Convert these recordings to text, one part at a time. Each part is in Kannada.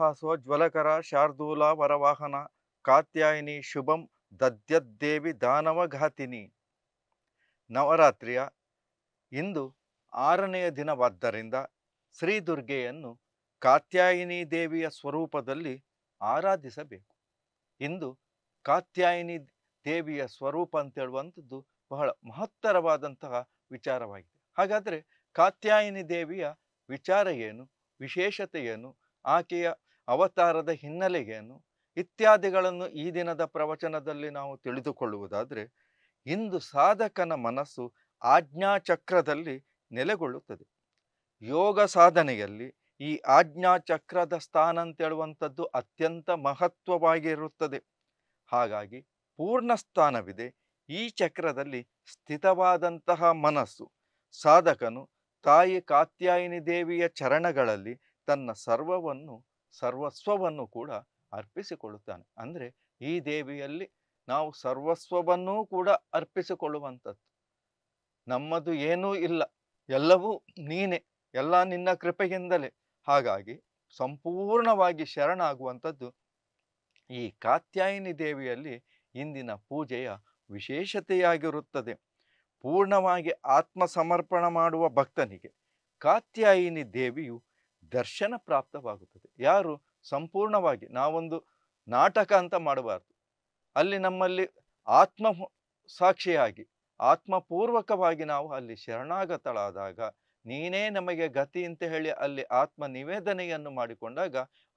ಹಾಸೋ ಜ್ವಲಕರ ಶಾರ್ದೂಲ ವರವಾಹನ ಕಾತ್ಯಾಯಿನಿ ಶುಭಂ ದದ್ಯದ್ದೇವಿ ದಾನವಘಾತಿನಿ ನವರಾತ್ರಿಯ ಇಂದು ಆರನೆಯ ದಿನವಾದ್ದರಿಂದ ಶ್ರೀ ದುರ್ಗೆಯನ್ನು ಕಾತ್ಯಾಯಿನಿ ದೇವಿಯ ಸ್ವರೂಪದಲ್ಲಿ ಆರಾಧಿಸಬೇಕು ಇಂದು ಕಾತ್ಯಾಯಿನಿ ದೇವಿಯ ಸ್ವರೂಪ ಅಂತ ಬಹಳ ಮಹತ್ತರವಾದಂತಹ ವಿಚಾರವಾಗಿದೆ ಹಾಗಾದರೆ ಕಾತ್ಯಾಯಿನಿ ದೇವಿಯ ವಿಚಾರ ಏನು ವಿಶೇಷತೆ ಏನು ಆಕೆಯ ಅವತಾರದ ಹಿನ್ನೆಲೆಗೇನು ಇತ್ಯಾದಿಗಳನ್ನು ಈ ದಿನದ ಪ್ರವಚನದಲ್ಲಿ ನಾವು ತಿಳಿದುಕೊಳ್ಳುವುದಾದರೆ ಇಂದು ಸಾಧಕನ ಮನಸ್ಸು ಆಜ್ಞಾಚಕ್ರದಲ್ಲಿ ನೆಲೆಗೊಳ್ಳುತ್ತದೆ ಯೋಗ ಸಾಧನೆಯಲ್ಲಿ ಈ ಆಜ್ಞಾಚಕ್ರದ ಸ್ಥಾನ ಅಂತೇಳುವಂಥದ್ದು ಅತ್ಯಂತ ಮಹತ್ವವಾಗಿರುತ್ತದೆ ಹಾಗಾಗಿ ಪೂರ್ಣ ಸ್ಥಾನವಿದೆ ಈ ಚಕ್ರದಲ್ಲಿ ಸ್ಥಿತವಾದಂತಹ ಮನಸ್ಸು ಸಾಧಕನು ತಾಯಿ ಕಾತ್ಯಾಯಿನಿ ದೇವಿಯ ಚರಣಗಳಲ್ಲಿ ತನ್ನ ಸರ್ವವನ್ನು ಸರ್ವಸ್ವವನ್ನು ಕೂಡ ಅರ್ಪಿಸಿಕೊಳ್ಳುತ್ತಾನೆ ಅಂದರೆ ಈ ದೇವಿಯಲ್ಲಿ ನಾವು ಸರ್ವಸ್ವವನ್ನೂ ಕೂಡ ಅರ್ಪಿಸಿಕೊಳ್ಳುವಂಥದ್ದು ನಮ್ಮದು ಏನೂ ಇಲ್ಲ ಎಲ್ಲವೂ ನೀನೆ ಎಲ್ಲ ನಿನ್ನ ಕೃಪೆಯಿಂದಲೇ ಹಾಗಾಗಿ ಸಂಪೂರ್ಣವಾಗಿ ಶರಣಾಗುವಂಥದ್ದು ಈ ಕಾತ್ಯಾಯಿನಿ ದೇವಿಯಲ್ಲಿ ಇಂದಿನ ಪೂಜೆಯ ವಿಶೇಷತೆಯಾಗಿರುತ್ತದೆ ಪೂರ್ಣವಾಗಿ ಆತ್ಮ ಸಮರ್ಪಣ ಮಾಡುವ ಭಕ್ತನಿಗೆ ಕಾತ್ಯಾಯಿನಿ ದೇವಿಯು ದರ್ಶನ ಪ್ರಾಪ್ತವಾಗುತ್ತದೆ ಯಾರು ಸಂಪೂರ್ಣವಾಗಿ ನಾವೊಂದು ನಾಟಕ ಅಂತ ಮಾಡಬಾರ್ದು ಅಲ್ಲಿ ನಮ್ಮಲ್ಲಿ ಆತ್ಮ ಸಾಕ್ಷಿಯಾಗಿ ಆತ್ಮಪೂರ್ವಕವಾಗಿ ನಾವು ಅಲ್ಲಿ ಶರಣಾಗತಳಾದಾಗ ನೀನೇ ನಮಗೆ ಗತಿ ಅಂತ ಹೇಳಿ ಅಲ್ಲಿ ಆತ್ಮ ನಿವೇದನೆಯನ್ನು ಮಾಡಿಕೊಂಡಾಗ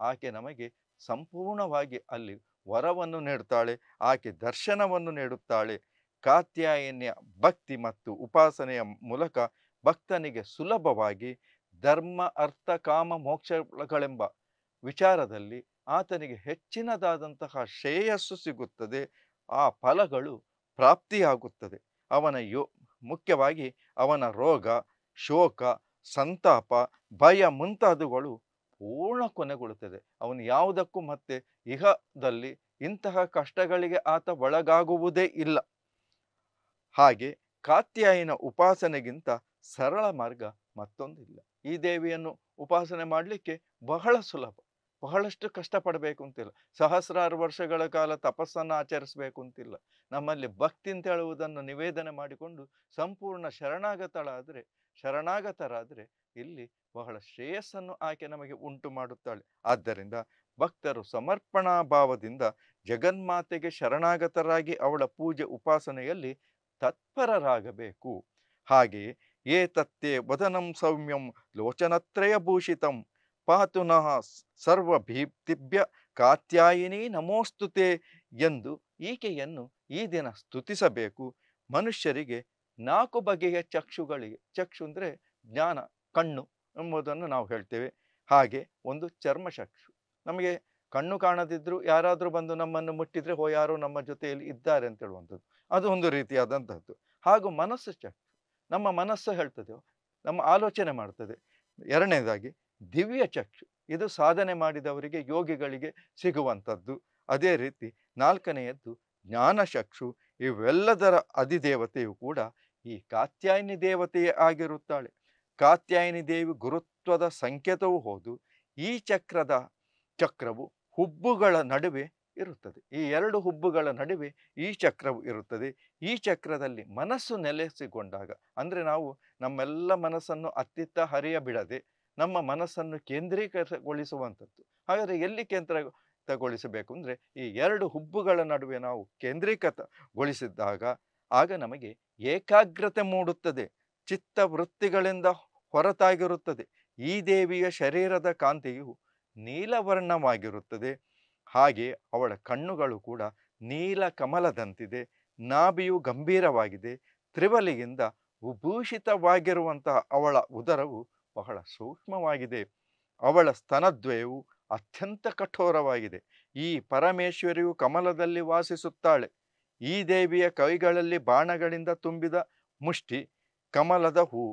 ಆಕೆ ನಮಗೆ ಸಂಪೂರ್ಣವಾಗಿ ಅಲ್ಲಿ ವರವನ್ನು ನೀಡುತ್ತಾಳೆ ಆಕೆ ದರ್ಶನವನ್ನು ನೀಡುತ್ತಾಳೆ ಕಾತ್ಯಾಯನ್ಯ ಭಕ್ತಿ ಮತ್ತು ಉಪಾಸನೆಯ ಮೂಲಕ ಭಕ್ತನಿಗೆ ಸುಲಭವಾಗಿ ಧರ್ಮ ಅರ್ಥ ಕಾಮ ಮೋಕ್ಷಗಳೆಂಬ ವಿಚಾರದಲ್ಲಿ ಆತನಿಗೆ ಹೆಚ್ಚಿನದಾದಂತಹ ಶ್ರೇಯಸ್ಸು ಸಿಗುತ್ತದೆ ಆ ಫಲಗಳು ಪ್ರಾಪ್ತಿಯಾಗುತ್ತದೆ ಅವನ ಯೋ ಮುಖ್ಯವಾಗಿ ಅವನ ರೋಗ ಶೋಕ ಸಂತಾಪ ಭಯ ಮುಂತಾದವುಗಳು ಪೂರ್ಣ ಕೊನೆಗೊಳ್ಳುತ್ತದೆ ಅವನು ಯಾವುದಕ್ಕೂ ಮತ್ತೆ ಇಹದಲ್ಲಿ ಇಂತಹ ಕಷ್ಟಗಳಿಗೆ ಆತ ಒಳಗಾಗುವುದೇ ಇಲ್ಲ ಹಾಗೆ ಕಾತ್ಯಾಯಿನ ಉಪಾಸನೆಗಿಂತ ಸರಳ ಮಾರ್ಗ ಮತ್ತೊಂದಿಲ್ಲ ಈ ದೇವಿಯನ್ನು ಉಪಾಸನೆ ಮಾಡಲಿಕ್ಕೆ ಬಹಳ ಸುಲಭ ಬಹಳಷ್ಟು ಕಷ್ಟಪಡಬೇಕು ಅಂತಿಲ್ಲ ಸಹಸ್ರಾರು ವರ್ಷಗಳ ಕಾಲ ತಪಸ್ಸನ್ನು ಆಚರಿಸಬೇಕು ಅಂತಿಲ್ಲ ನಮ್ಮಲ್ಲಿ ಭಕ್ತಿ ಅಂತ ಹೇಳುವುದನ್ನು ನಿವೇದನೆ ಮಾಡಿಕೊಂಡು ಸಂಪೂರ್ಣ ಶರಣಾಗತಳಾದರೆ ಶರಣಾಗತರಾದರೆ ಇಲ್ಲಿ ಬಹಳ ಶ್ರೇಯಸ್ಸನ್ನು ಆಕೆ ನಮಗೆ ಉಂಟು ಮಾಡುತ್ತಾಳೆ ಆದ್ದರಿಂದ ಭಕ್ತರು ಸಮರ್ಪಣಾ ಭಾವದಿಂದ ಜಗನ್ಮಾತೆಗೆ ಶರಣಾಗತರಾಗಿ ಅವಳ ಪೂಜೆ ಉಪಾಸನೆಯಲ್ಲಿ ತತ್ಪರರಾಗಬೇಕು ಹಾಗೆಯೇ ಏತತ್ತೇ ವದನಂ ಸೌಮ್ಯಂ ಲೋಚನತ್ರಯಭೂಷಿತಂ ಪಾತು ನಃ ಸರ್ವಭೀಪ್ತಿಭ್ಯ ಕಾತ್ಯಾಯಿನಿ ನಮೋಸ್ತುತೆ ಎಂದು ಈಕೆಯನ್ನು ಈ ದಿನ ಸ್ತುತಿಸಬೇಕು ಮನುಷ್ಯರಿಗೆ ನಾಲ್ಕು ಬಗೆಯ ಚಕ್ಷುಗಳಿಗೆ ಚಕ್ಷು ಅಂದರೆ ಜ್ಞಾನ ಕಣ್ಣು ಎಂಬುದನ್ನು ನಾವು ಹೇಳ್ತೇವೆ ಹಾಗೆ ಒಂದು ಚರ್ಮ ಚಕ್ಷು ನಮಗೆ ಕಣ್ಣು ಕಾಣದಿದ್ದರೂ ಯಾರಾದರೂ ಬಂದು ನಮ್ಮನ್ನು ಮುಟ್ಟಿದರೆ ಹೋ ಯಾರೋ ನಮ್ಮ ಜೊತೆಯಲ್ಲಿ ಇದ್ದಾರೆ ಅಂತ ಅದು ಒಂದು ರೀತಿಯಾದಂಥದ್ದು ಹಾಗೂ ಮನಸ್ಸು ಚಕ್ಷು ನಮ್ಮ ಮನಸ್ಸು ಹೇಳ್ತದೆ ನಮ್ಮ ಆಲೋಚನೆ ಮಾಡ್ತದೆ ಎರಡನೇದಾಗಿ ದಿವ್ಯ ಚಕ್ಷು ಇದು ಸಾಧನೆ ಮಾಡಿದವರಿಗೆ ಯೋಗಿಗಳಿಗೆ ಸಿಗುವಂಥದ್ದು ಅದೇ ರೀತಿ ನಾಲ್ಕನೆಯದ್ದು ಚಕ್ಷು ಇವೆಲ್ಲದರ ಅಧಿದೇವತೆಯು ಕೂಡ ಈ ಕಾತ್ಯಾಯಿನಿ ದೇವತೆಯೇ ಆಗಿರುತ್ತಾಳೆ ಕಾತ್ಯಾಯಿನಿ ದೇವಿ ಗುರುತ್ವದ ಸಂಕೇತವೂ ಹೌದು ಈ ಚಕ್ರದ ಚಕ್ರವು ಹುಬ್ಬುಗಳ ನಡುವೆ ಇರುತ್ತದೆ ಈ ಎರಡು ಹುಬ್ಬುಗಳ ನಡುವೆ ಈ ಚಕ್ರವು ಇರುತ್ತದೆ ಈ ಚಕ್ರದಲ್ಲಿ ಮನಸ್ಸು ನೆಲೆಸಿಕೊಂಡಾಗ ಅಂದರೆ ನಾವು ನಮ್ಮೆಲ್ಲ ಮನಸ್ಸನ್ನು ಅತ್ತಿತ್ತ ಹರಿಯ ಬಿಡದೆ ನಮ್ಮ ಮನಸ್ಸನ್ನು ಕೇಂದ್ರೀಕೃತಗೊಳಿಸುವಂಥದ್ದು ಹಾಗಾದರೆ ಎಲ್ಲಿ ಕೇಂದ್ರಗೊಳಿಸಬೇಕು ಅಂದರೆ ಈ ಎರಡು ಹುಬ್ಬುಗಳ ನಡುವೆ ನಾವು ಕೇಂದ್ರೀಕೃತಗೊಳಿಸಿದ್ದಾಗ ಆಗ ನಮಗೆ ಏಕಾಗ್ರತೆ ಮೂಡುತ್ತದೆ ಚಿತ್ತ ವೃತ್ತಿಗಳಿಂದ ಹೊರತಾಗಿರುತ್ತದೆ ಈ ದೇವಿಯ ಶರೀರದ ಕಾಂತಿಯು ನೀಲವರ್ಣವಾಗಿರುತ್ತದೆ ಹಾಗೆ ಅವಳ ಕಣ್ಣುಗಳು ಕೂಡ ನೀಲ ಕಮಲದಂತಿದೆ ನಾಭಿಯು ಗಂಭೀರವಾಗಿದೆ ತ್ರಿವಲಿಯಿಂದ ವಿಭೂಷಿತವಾಗಿರುವಂತಹ ಅವಳ ಉದರವು ಬಹಳ ಸೂಕ್ಷ್ಮವಾಗಿದೆ ಅವಳ ಸ್ತನದ್ವಯವು ಅತ್ಯಂತ ಕಠೋರವಾಗಿದೆ ಈ ಪರಮೇಶ್ವರಿಯು ಕಮಲದಲ್ಲಿ ವಾಸಿಸುತ್ತಾಳೆ ಈ ದೇವಿಯ ಕೈಗಳಲ್ಲಿ ಬಾಣಗಳಿಂದ ತುಂಬಿದ ಮುಷ್ಟಿ ಕಮಲದ ಹೂ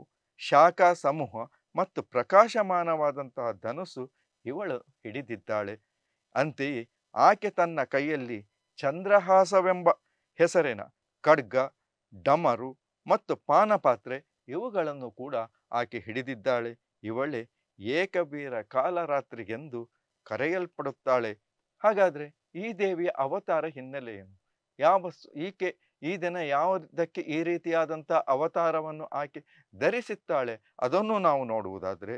ಶಾಖ ಸಮೂಹ ಮತ್ತು ಪ್ರಕಾಶಮಾನವಾದಂತಹ ಧನುಸು ಇವಳು ಹಿಡಿದಿದ್ದಾಳೆ ಅಂತೆಯೇ ಆಕೆ ತನ್ನ ಕೈಯಲ್ಲಿ ಚಂದ್ರಹಾಸವೆಂಬ ಹೆಸರಿನ ಖಡ್ಗ ಡಮರು ಮತ್ತು ಪಾನಪಾತ್ರೆ ಇವುಗಳನ್ನು ಕೂಡ ಆಕೆ ಹಿಡಿದಿದ್ದಾಳೆ ಇವಳೆ ಏಕವೀರ ಕಾಲರಾತ್ರಿಗೆಂದು ಕರೆಯಲ್ಪಡುತ್ತಾಳೆ ಹಾಗಾದರೆ ಈ ದೇವಿಯ ಅವತಾರ ಹಿನ್ನೆಲೆಯನ್ನು ಯಾವ ಈಕೆ ಈ ದಿನ ಯಾವುದಕ್ಕೆ ಈ ರೀತಿಯಾದಂಥ ಅವತಾರವನ್ನು ಆಕೆ ಧರಿಸುತ್ತಾಳೆ ಅದನ್ನು ನಾವು ನೋಡುವುದಾದರೆ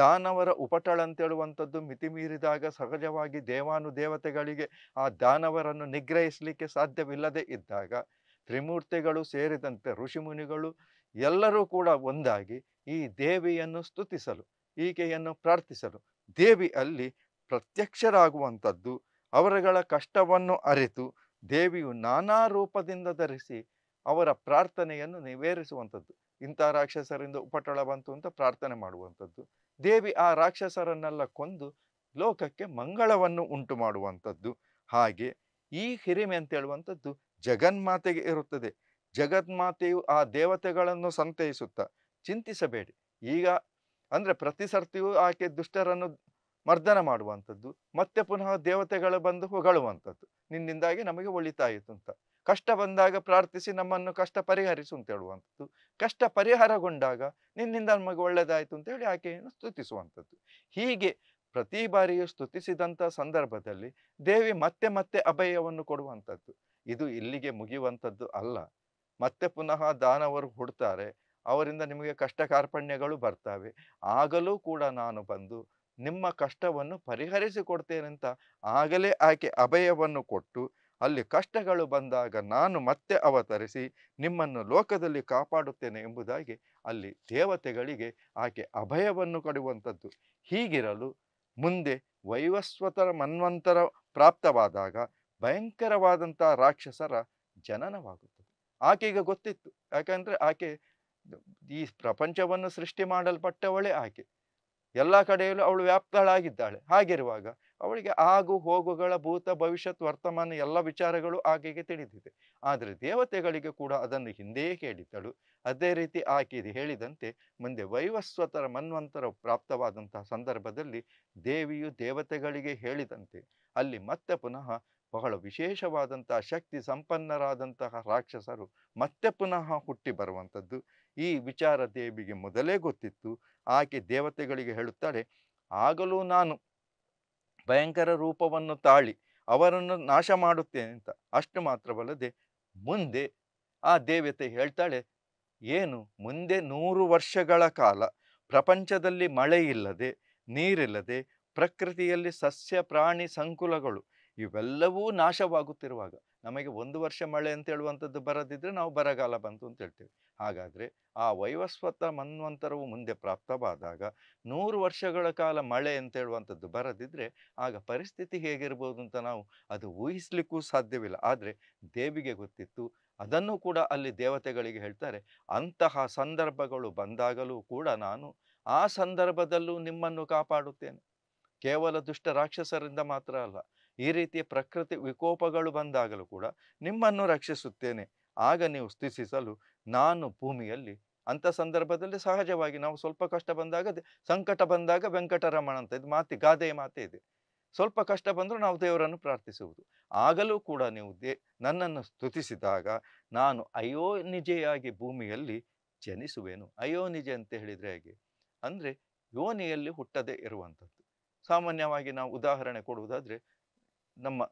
ದಾನವರ ಉಪಟಳ ಅಂತೇಳುವಂಥದ್ದು ಮಿತಿಮೀರಿದಾಗ ಸಹಜವಾಗಿ ದೇವಾನು ದೇವತೆಗಳಿಗೆ ಆ ದಾನವರನ್ನು ನಿಗ್ರಹಿಸಲಿಕ್ಕೆ ಸಾಧ್ಯವಿಲ್ಲದೆ ಇದ್ದಾಗ ತ್ರಿಮೂರ್ತಿಗಳು ಸೇರಿದಂತೆ ಋಷಿಮುನಿಗಳು ಎಲ್ಲರೂ ಕೂಡ ಒಂದಾಗಿ ಈ ದೇವಿಯನ್ನು ಸ್ತುತಿಸಲು ಈಕೆಯನ್ನು ಪ್ರಾರ್ಥಿಸಲು ದೇವಿ ಅಲ್ಲಿ ಪ್ರತ್ಯಕ್ಷರಾಗುವಂಥದ್ದು ಅವರಗಳ ಕಷ್ಟವನ್ನು ಅರಿತು ದೇವಿಯು ನಾನಾ ರೂಪದಿಂದ ಧರಿಸಿ ಅವರ ಪ್ರಾರ್ಥನೆಯನ್ನು ನೆರವೇರಿಸುವಂಥದ್ದು ಇಂಥ ರಾಕ್ಷಸರಿಂದ ಉಪಟಳ ಬಂತು ಅಂತ ಪ್ರಾರ್ಥನೆ ಮಾಡುವಂಥದ್ದು ದೇವಿ ಆ ರಾಕ್ಷಸರನ್ನೆಲ್ಲ ಕೊಂದು ಲೋಕಕ್ಕೆ ಮಂಗಳವನ್ನು ಉಂಟು ಮಾಡುವಂಥದ್ದು ಹಾಗೆ ಈ ಹಿರಿಮೆ ಅಂತ ಜಗನ್ಮಾತೆಗೆ ಇರುತ್ತದೆ ಜಗನ್ಮಾತೆಯು ಆ ದೇವತೆಗಳನ್ನು ಸಂತೈಸುತ್ತಾ ಚಿಂತಿಸಬೇಡಿ ಈಗ ಅಂದರೆ ಪ್ರತಿ ಸರ್ತಿಯೂ ಆಕೆ ದುಷ್ಟರನ್ನು ಮರ್ದನ ಮಾಡುವಂಥದ್ದು ಮತ್ತೆ ಪುನಃ ದೇವತೆಗಳು ಬಂದು ಹೊಗಳುವಂಥದ್ದು ನಿನ್ನಿಂದಾಗಿ ನಮಗೆ ಒಳಿತಾಯಿತು ಅಂತ ಕಷ್ಟ ಬಂದಾಗ ಪ್ರಾರ್ಥಿಸಿ ನಮ್ಮನ್ನು ಕಷ್ಟ ಪರಿಹರಿಸು ಅಂತ ಹೇಳುವಂಥದ್ದು ಕಷ್ಟ ಪರಿಹಾರಗೊಂಡಾಗ ನಿನ್ನಿಂದ ನಮಗೆ ಒಳ್ಳೆಯದಾಯಿತು ಅಂತ ಹೇಳಿ ಆಕೆಯನ್ನು ಸ್ತುತಿಸುವಂಥದ್ದು ಹೀಗೆ ಪ್ರತಿ ಬಾರಿಯೂ ಸ್ತುತಿಸಿದಂಥ ಸಂದರ್ಭದಲ್ಲಿ ದೇವಿ ಮತ್ತೆ ಮತ್ತೆ ಅಭಯವನ್ನು ಕೊಡುವಂಥದ್ದು ಇದು ಇಲ್ಲಿಗೆ ಮುಗಿಯುವಂಥದ್ದು ಅಲ್ಲ ಮತ್ತೆ ಪುನಃ ದಾನವರು ಹುಡ್ತಾರೆ ಅವರಿಂದ ನಿಮಗೆ ಕಷ್ಟ ಕಾರ್ಪಣ್ಯಗಳು ಬರ್ತವೆ ಆಗಲೂ ಕೂಡ ನಾನು ಬಂದು ನಿಮ್ಮ ಕಷ್ಟವನ್ನು ಪರಿಹರಿಸಿಕೊಡ್ತೇನೆ ಅಂತ ಆಗಲೇ ಆಕೆ ಅಭಯವನ್ನು ಕೊಟ್ಟು ಅಲ್ಲಿ ಕಷ್ಟಗಳು ಬಂದಾಗ ನಾನು ಮತ್ತೆ ಅವತರಿಸಿ ನಿಮ್ಮನ್ನು ಲೋಕದಲ್ಲಿ ಕಾಪಾಡುತ್ತೇನೆ ಎಂಬುದಾಗಿ ಅಲ್ಲಿ ದೇವತೆಗಳಿಗೆ ಆಕೆ ಅಭಯವನ್ನು ಕೊಡುವಂಥದ್ದು ಹೀಗಿರಲು ಮುಂದೆ ವೈವಸ್ವತರ ಮನ್ವಂತರ ಪ್ರಾಪ್ತವಾದಾಗ ಭಯಂಕರವಾದಂಥ ರಾಕ್ಷಸರ ಜನನವಾಗುತ್ತದೆ ಆಕೆಗೆ ಗೊತ್ತಿತ್ತು ಯಾಕೆಂದರೆ ಆಕೆ ಈ ಪ್ರಪಂಚವನ್ನು ಸೃಷ್ಟಿ ಮಾಡಲ್ಪಟ್ಟವಳೇ ಆಕೆ ಎಲ್ಲ ಕಡೆಯಲ್ಲೂ ಅವಳು ವ್ಯಾಪ್ತಳಾಗಿದ್ದಾಳೆ ಹಾಗಿರುವಾಗ ಅವಳಿಗೆ ಆಗು ಹೋಗುಗಳ ಭೂತ ಭವಿಷ್ಯತ್ ವರ್ತಮಾನ ಎಲ್ಲ ವಿಚಾರಗಳು ಆಕೆಗೆ ತಿಳಿದಿದೆ ಆದರೆ ದೇವತೆಗಳಿಗೆ ಕೂಡ ಅದನ್ನು ಹಿಂದೆಯೇ ಕೇಳಿದ್ದಳು ಅದೇ ರೀತಿ ಆಕೆ ಹೇಳಿದಂತೆ ಮುಂದೆ ವೈವಸ್ವತರ ಮನ್ವಂತರ ಪ್ರಾಪ್ತವಾದಂತಹ ಸಂದರ್ಭದಲ್ಲಿ ದೇವಿಯು ದೇವತೆಗಳಿಗೆ ಹೇಳಿದಂತೆ ಅಲ್ಲಿ ಮತ್ತೆ ಪುನಃ ಬಹಳ ವಿಶೇಷವಾದಂತಹ ಶಕ್ತಿ ಸಂಪನ್ನರಾದಂತಹ ರಾಕ್ಷಸರು ಮತ್ತೆ ಪುನಃ ಹುಟ್ಟಿ ಬರುವಂಥದ್ದು ಈ ವಿಚಾರ ದೇವಿಗೆ ಮೊದಲೇ ಗೊತ್ತಿತ್ತು ಆಕೆ ದೇವತೆಗಳಿಗೆ ಹೇಳುತ್ತಾಳೆ ಆಗಲೂ ನಾನು ಭಯಂಕರ ರೂಪವನ್ನು ತಾಳಿ ಅವರನ್ನು ನಾಶ ಮಾಡುತ್ತೇನೆ ಅಂತ ಅಷ್ಟು ಮಾತ್ರವಲ್ಲದೆ ಮುಂದೆ ಆ ದೇವತೆ ಹೇಳ್ತಾಳೆ ಏನು ಮುಂದೆ ನೂರು ವರ್ಷಗಳ ಕಾಲ ಪ್ರಪಂಚದಲ್ಲಿ ಮಳೆ ಇಲ್ಲದೆ ನೀರಿಲ್ಲದೆ ಪ್ರಕೃತಿಯಲ್ಲಿ ಸಸ್ಯ ಪ್ರಾಣಿ ಸಂಕುಲಗಳು ಇವೆಲ್ಲವೂ ನಾಶವಾಗುತ್ತಿರುವಾಗ ನಮಗೆ ಒಂದು ವರ್ಷ ಮಳೆ ಅಂತ ಹೇಳುವಂಥದ್ದು ಬರದಿದ್ದರೆ ನಾವು ಬರಗಾಲ ಬಂತು ಅಂತ ಹೇಳ್ತೇವೆ ಹಾಗಾದರೆ ಆ ವೈವಸ್ವತ ಮನ್ವಂತರವು ಮುಂದೆ ಪ್ರಾಪ್ತವಾದಾಗ ನೂರು ವರ್ಷಗಳ ಕಾಲ ಮಳೆ ಅಂತ ಹೇಳುವಂಥದ್ದು ಬರದಿದ್ದರೆ ಆಗ ಪರಿಸ್ಥಿತಿ ಹೇಗಿರ್ಬೋದು ಅಂತ ನಾವು ಅದು ಊಹಿಸ್ಲಿಕ್ಕೂ ಸಾಧ್ಯವಿಲ್ಲ ಆದರೆ ದೇವಿಗೆ ಗೊತ್ತಿತ್ತು ಅದನ್ನು ಕೂಡ ಅಲ್ಲಿ ದೇವತೆಗಳಿಗೆ ಹೇಳ್ತಾರೆ ಅಂತಹ ಸಂದರ್ಭಗಳು ಬಂದಾಗಲೂ ಕೂಡ ನಾನು ಆ ಸಂದರ್ಭದಲ್ಲೂ ನಿಮ್ಮನ್ನು ಕಾಪಾಡುತ್ತೇನೆ ಕೇವಲ ದುಷ್ಟ ರಾಕ್ಷಸರಿಂದ ಮಾತ್ರ ಅಲ್ಲ ಈ ರೀತಿಯ ಪ್ರಕೃತಿ ವಿಕೋಪಗಳು ಬಂದಾಗಲೂ ಕೂಡ ನಿಮ್ಮನ್ನು ರಕ್ಷಿಸುತ್ತೇನೆ ಆಗ ನೀವು ಸ್ಥಿತಿಸಲು ನಾನು ಭೂಮಿಯಲ್ಲಿ ಅಂಥ ಸಂದರ್ಭದಲ್ಲಿ ಸಹಜವಾಗಿ ನಾವು ಸ್ವಲ್ಪ ಕಷ್ಟ ಬಂದಾಗ ಸಂಕಟ ಬಂದಾಗ ವೆಂಕಟರಮಣ ಅಂತ ಇದು ಮಾತಿ ಗಾದೆಯ ಮಾತೆ ಇದೆ ಸ್ವಲ್ಪ ಕಷ್ಟ ಬಂದರೂ ನಾವು ದೇವರನ್ನು ಪ್ರಾರ್ಥಿಸುವುದು ಆಗಲೂ ಕೂಡ ನೀವು ದೇ ನನ್ನನ್ನು ಸ್ತುತಿಸಿದಾಗ ನಾನು ಅಯೋ ನಿಜೆಯಾಗಿ ಭೂಮಿಯಲ್ಲಿ ಜನಿಸುವೇನು ಅಯೋ ನಿಜೆ ಅಂತ ಹೇಳಿದರೆ ಹೇಗೆ ಅಂದರೆ ಯೋನಿಯಲ್ಲಿ ಹುಟ್ಟದೇ ಇರುವಂಥದ್ದು ಸಾಮಾನ್ಯವಾಗಿ ನಾವು ಉದಾಹರಣೆ ಕೊಡುವುದಾದರೆ ನಮ್ಮ